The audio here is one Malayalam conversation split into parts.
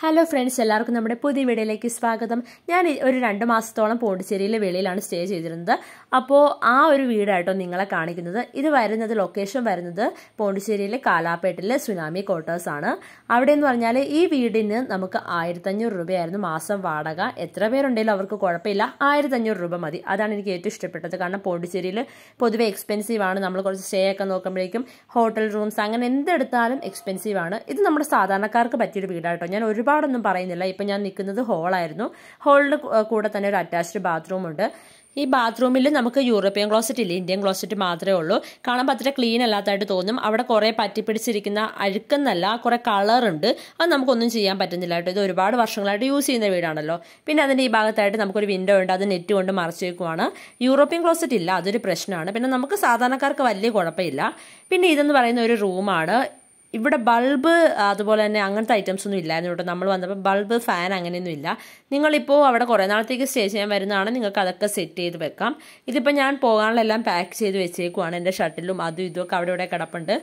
ഹലോ ഫ്രണ്ട്സ് എല്ലാവർക്കും നമ്മുടെ പുതിയ വീഡിയോയിലേക്ക് സ്വാഗതം ഞാൻ ഒരു രണ്ട് മാസത്തോളം പോണ്ടിച്ചേരിയിലെ വെളിയിലാണ് സ്റ്റേ ചെയ്തിരുന്നത് അപ്പോൾ ആ ഒരു വീടായിട്ടോ നിങ്ങളെ കാണിക്കുന്നത് ഇത് വരുന്നത് ലൊക്കേഷൻ വരുന്നത് പോണ്ടിച്ചേരിയിലെ കാലാപ്പേട്ടിലെ സുനാമി ക്വാർട്ടേഴ്സ് ആണ് അവിടെ എന്ന് പറഞ്ഞാൽ ഈ വീടിന് നമുക്ക് ആയിരത്തഞ്ഞൂറ് രൂപയായിരുന്നു മാസം വാടക എത്ര പേരുണ്ടെങ്കിലും അവർക്ക് കുഴപ്പമില്ല ആയിരത്തഞ്ഞൂറ് രൂപ മതി അതാണ് എനിക്ക് ഏറ്റവും ഇഷ്ടപ്പെട്ടത് കാരണം പോണ്ടിച്ചേരിയിൽ പൊതുവെ എക്സ്പെൻസീവ് ആണ് നമ്മൾ കുറച്ച് സ്റ്റേ ഒക്കെ നോക്കുമ്പോഴേക്കും ഹോട്ടൽ റൂംസ് അങ്ങനെ എന്തെടുത്താലും എക്സ്പെൻസീവ് ആണ് ഇത് നമ്മുടെ സാധാരണക്കാർക്ക് പറ്റിയൊരു വീടായിട്ടോ ഞാൻ ഒരു ഒരുപാടൊന്നും പറയുന്നില്ല ഇപ്പം ഞാൻ നിൽക്കുന്നത് ഹോളായിരുന്നു ഹോളിൻ്റെ കൂടെ തന്നെ ഒരു അറ്റാച്ച്ഡ് ബാത്റൂം ഉണ്ട് ഈ ബാത്റൂമിൽ നമുക്ക് യൂറോപ്യൻ ക്ലോസറ്റ് ഇല്ല ഇന്ത്യൻ ക്ലോസറ്റ് മാത്രമേ ഉള്ളൂ കാണാൻ അത്ര ക്ലീൻ അല്ലാത്തതായിട്ട് തോന്നും അവിടെ കുറേ പറ്റിപ്പിടിച്ചിരിക്കുന്ന അഴുക്കെന്നല്ല കുറേ കളറുണ്ട് അത് നമുക്കൊന്നും ചെയ്യാൻ പറ്റുന്നില്ല കേട്ടോ ഇത് ഒരുപാട് വർഷങ്ങളായിട്ട് യൂസ് ചെയ്യുന്ന വീടാണല്ലോ പിന്നെ അതിൻ്റെ ഈ ഭാഗത്തായിട്ട് നമുക്കൊരു വിൻഡോ ഉണ്ട് അത് നെറ്റ് കൊണ്ട് മറച്ചു വെക്കുവാണ് യൂറോപ്യൻ ക്ലോസറ്റ് ഇല്ല അതൊരു പ്രശ്നമാണ് പിന്നെ നമുക്ക് സാധാരണക്കാർക്ക് വലിയ കുഴപ്പമില്ല പിന്നെ ഇതെന്ന് പറയുന്ന ഒരു റൂമാണ് ഇവിടെ ബൾബ് അതുപോലെ തന്നെ അങ്ങനത്തെ ഐറ്റംസ് ഒന്നും ഇല്ലായിരുന്നു കേട്ടോ നമ്മൾ വന്നപ്പോൾ ബൾബ് ഫാൻ അങ്ങനെയൊന്നും ഇല്ല നിങ്ങളിപ്പോൾ അവിടെ കുറേ നാളത്തേക്ക് സ്റ്റേ ചെയ്യാൻ വരുന്നതാണ് നിങ്ങൾക്ക് അതൊക്കെ സെറ്റ് ചെയ്ത് വെക്കാം ഇതിപ്പോൾ ഞാൻ പോകാനുള്ള എല്ലാം പാക്ക് ചെയ്ത് വെച്ചേക്കുവാണ് എൻ്റെ ഷട്ടിലും അതും ഇതുമൊക്കെ അവിടെ ഇവിടെ കിടപ്പുണ്ട്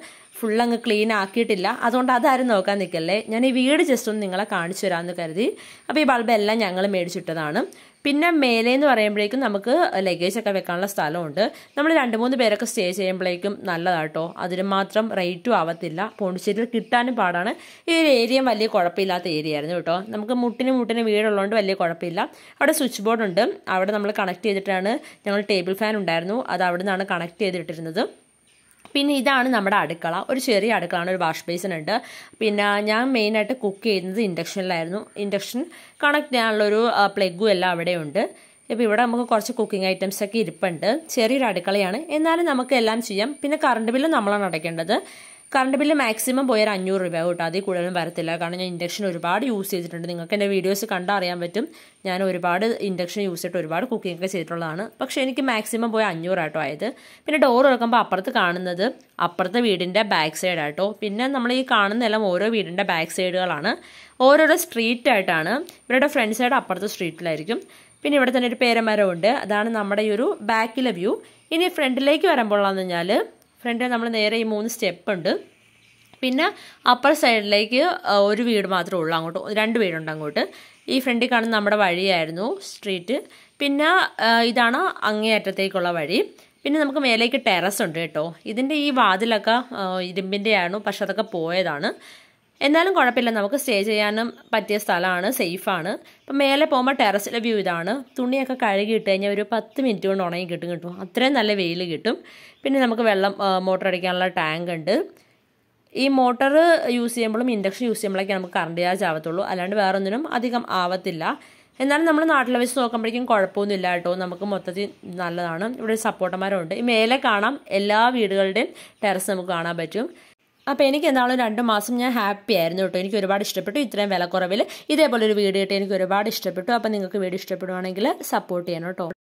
ഫുൾ അങ്ങ് ക്ലീൻ ആക്കിയിട്ടില്ല അതുകൊണ്ട് അതാരും നോക്കാൻ നിൽക്കല്ലേ ഞാൻ ഈ വീട് ജസ്റ്റ് ഒന്ന് നിങ്ങളെ കാണിച്ചു തരാമെന്ന് കരുതി അപ്പോൾ ഈ ബൾബ് എല്ലാം ഞങ്ങൾ മേടിച്ചിട്ടതാണ് പിന്നെ മേലെ എന്ന് പറയുമ്പോഴേക്കും നമുക്ക് ലഗേജ് ഒക്കെ വെക്കാനുള്ള സ്ഥലമുണ്ട് നമ്മൾ രണ്ട് മൂന്ന് പേരൊക്കെ സ്റ്റേ ചെയ്യുമ്പോഴേക്കും നല്ലതാട്ടോ അതിന് മാത്രം റേറ്റും ആവത്തില്ല പോണ്ടിച്ചേരിയിൽ കിട്ടാനും പാടാണ് ഈ ഒരു ഏരിയ വലിയ കുഴപ്പമില്ലാത്ത ഏരിയ ആയിരുന്നു കേട്ടോ നമുക്ക് മുട്ടിന് മുട്ടിന് വീടുള്ളതുകൊണ്ട് വലിയ കുഴപ്പമില്ല അവിടെ സ്വിച്ച് ബോർഡ് ഉണ്ട് അവിടെ നമ്മൾ കണക്ട് ചെയ്തിട്ടാണ് ഞങ്ങൾ ടേബിൾ ഫാൻ ഉണ്ടായിരുന്നു അത് അവിടെ നിന്നാണ് കണക്ട് ചെയ്തിട്ടിരുന്നത് പിന്നെ ഇതാണ് നമ്മുടെ അടുക്കള ഒരു ചെറിയ അടുക്കളാണ് ഒരു വാഷ് ബേസിൻ ഉണ്ട് പിന്നെ ഞാൻ മെയിനായിട്ട് കുക്ക് ചെയ്യുന്നത് ഇൻഡക്ഷനിലായിരുന്നു ഇൻഡക്ഷൻ കണക്ട് ചെയ്യാനുള്ളൊരു പ്ലഗും എല്ലാം അവിടെയുണ്ട് ഇപ്പോൾ ഇവിടെ നമുക്ക് കുറച്ച് കുക്കിംഗ് ഐറ്റംസ് ഒക്കെ ഇരിപ്പുണ്ട് ചെറിയൊരു അടുക്കളയാണ് എന്നാലും നമുക്ക് എല്ലാം ചെയ്യാം പിന്നെ കറണ്ട് ബില്ല് നമ്മളാണ് അടയ്ക്കേണ്ടത് കറണ്ട് ബില്ല് മാക്സിമം പോയൊരു അഞ്ഞൂറ് രൂപ കേട്ടോ അതിൽ കൂടുതലും വരത്തില്ല കാരണം ഞാൻ ഇൻഡക്ഷൻ ഒരുപാട് യൂസ് ചെയ്തിട്ടുണ്ട് നിങ്ങൾക്ക് എൻ്റെ വീഡിയോസ് കണ്ടറിയാൻ പറ്റും ഞാൻ ഒരുപാട് ഇൻഡക്ഷൻ യൂസ് ചെയ്തിട്ട് ഒരുപാട് കുക്കിംഗ് ഒക്കെ ചെയ്തിട്ടുള്ളതാണ് പക്ഷേ എനിക്ക് മാക്സിമം പോയ അഞ്ഞൂറാട്ടോ ആയത് പിന്നെ ഡോർ തുറക്കുമ്പോൾ അപ്പുറത്ത് കാണുന്നത് അപ്പുറത്തെ വീടിൻ്റെ ബാക്ക് സൈഡാട്ടോ പിന്നെ നമ്മൾ ഈ കാണുന്നതെല്ലാം ഓരോ വീടിൻ്റെ ബാക്ക് സൈഡുകളാണ് ഓരോരോ സ്ട്രീറ്റ് ആയിട്ടാണ് ഇവരുടെ ഫ്രണ്ട് സൈഡ് അപ്പുറത്തെ സ്ട്രീറ്റിലായിരിക്കും പിന്നെ ഇവിടെ തന്നെ ഒരു പേരമരവുണ്ട് അതാണ് നമ്മുടെ ഈ ഒരു ബാക്കിലെ വ്യൂ ഇനി ഫ്രണ്ടിലേക്ക് വരുമ്പോഴാന്ന് കഴിഞ്ഞാൽ ഫ്രണ്ടിൽ നമ്മൾ നേരെ ഈ മൂന്ന് സ്റ്റെപ്പ് ഉണ്ട് പിന്നെ അപ്പർ സൈഡിലേക്ക് ഒരു വീട് മാത്രമേ ഉള്ളൂ അങ്ങോട്ട് രണ്ട് വീടുണ്ട് അങ്ങോട്ട് ഈ ഫ്രണ്ടിൽ കാണുന്ന നമ്മുടെ വഴിയായിരുന്നു സ്ട്രീറ്റ് പിന്നെ ഇതാണ് അങ്ങേ അറ്റത്തേക്കുള്ള വഴി പിന്നെ നമുക്ക് മേലേക്ക് ടെറസ് ഉണ്ട് കേട്ടോ ഇതിൻ്റെ ഈ വാതിലൊക്കെ ആയിരുന്നു പക്ഷെ അതൊക്കെ പോയതാണ് എന്നാലും കുഴപ്പമില്ല നമുക്ക് സ്റ്റേ ചെയ്യാനും പറ്റിയ സ്ഥലമാണ് സേഫാണ് ഇപ്പം മേലെ പോകുമ്പോൾ ടെറസിലെ വ്യൂ ഇതാണ് തുണിയൊക്കെ ഇട്ട് കഴിഞ്ഞാൽ ഒരു പത്ത് മിനിറ്റ് കൊണ്ട് ഉണങ്ങി കിട്ടും കിട്ടും അത്രയും നല്ല വെയിൽ കിട്ടും പിന്നെ നമുക്ക് വെള്ളം മോട്ടർ അടിക്കാനുള്ള ടാങ്ക് ഉണ്ട് ഈ മോട്ടർ യൂസ് ചെയ്യുമ്പോഴും ഇൻഡക്ഷൻ യൂസ് ചെയ്യുമ്പോഴൊക്കെ നമുക്ക് കറണ്ട് ചാർജ് ആവത്തുള്ളൂ അല്ലാണ്ട് വേറൊന്നിനും അധികം ആവത്തില്ല എന്നാലും നമ്മൾ നാട്ടിലെ വെച്ച് നോക്കുമ്പോഴേക്കും ഇല്ല കേട്ടോ നമുക്ക് മൊത്തത്തിൽ നല്ലതാണ് ഇവിടെ ഉണ്ട് ഈ മേലെ കാണാം എല്ലാ വീടുകളുടെയും ടെറസ് നമുക്ക് കാണാൻ പറ്റും അപ്പോൾ എനിക്ക് എന്താണോ രണ്ട് മാസം ഞാൻ ഹാപ്പി ആയിരുന്നു കേട്ടോ എനിക്ക് ഒരുപാട് ഇഷ്ടപ്പെട്ടു ഇത്രയും വിലക്കുറവിൽ ഇതേപോലെ ഒരു വീഡിയോ ഇട്ട് എനിക്ക് ഒരുപാട് ഇഷ്ടപ്പെട്ടു അപ്പോൾ നിങ്ങൾക്ക് വീഡിയോ ഇഷ്ടപ്പെടുവാണെങ്കിൽ സപ്പോർട്ട് ചെയ്യണം കേട്ടോ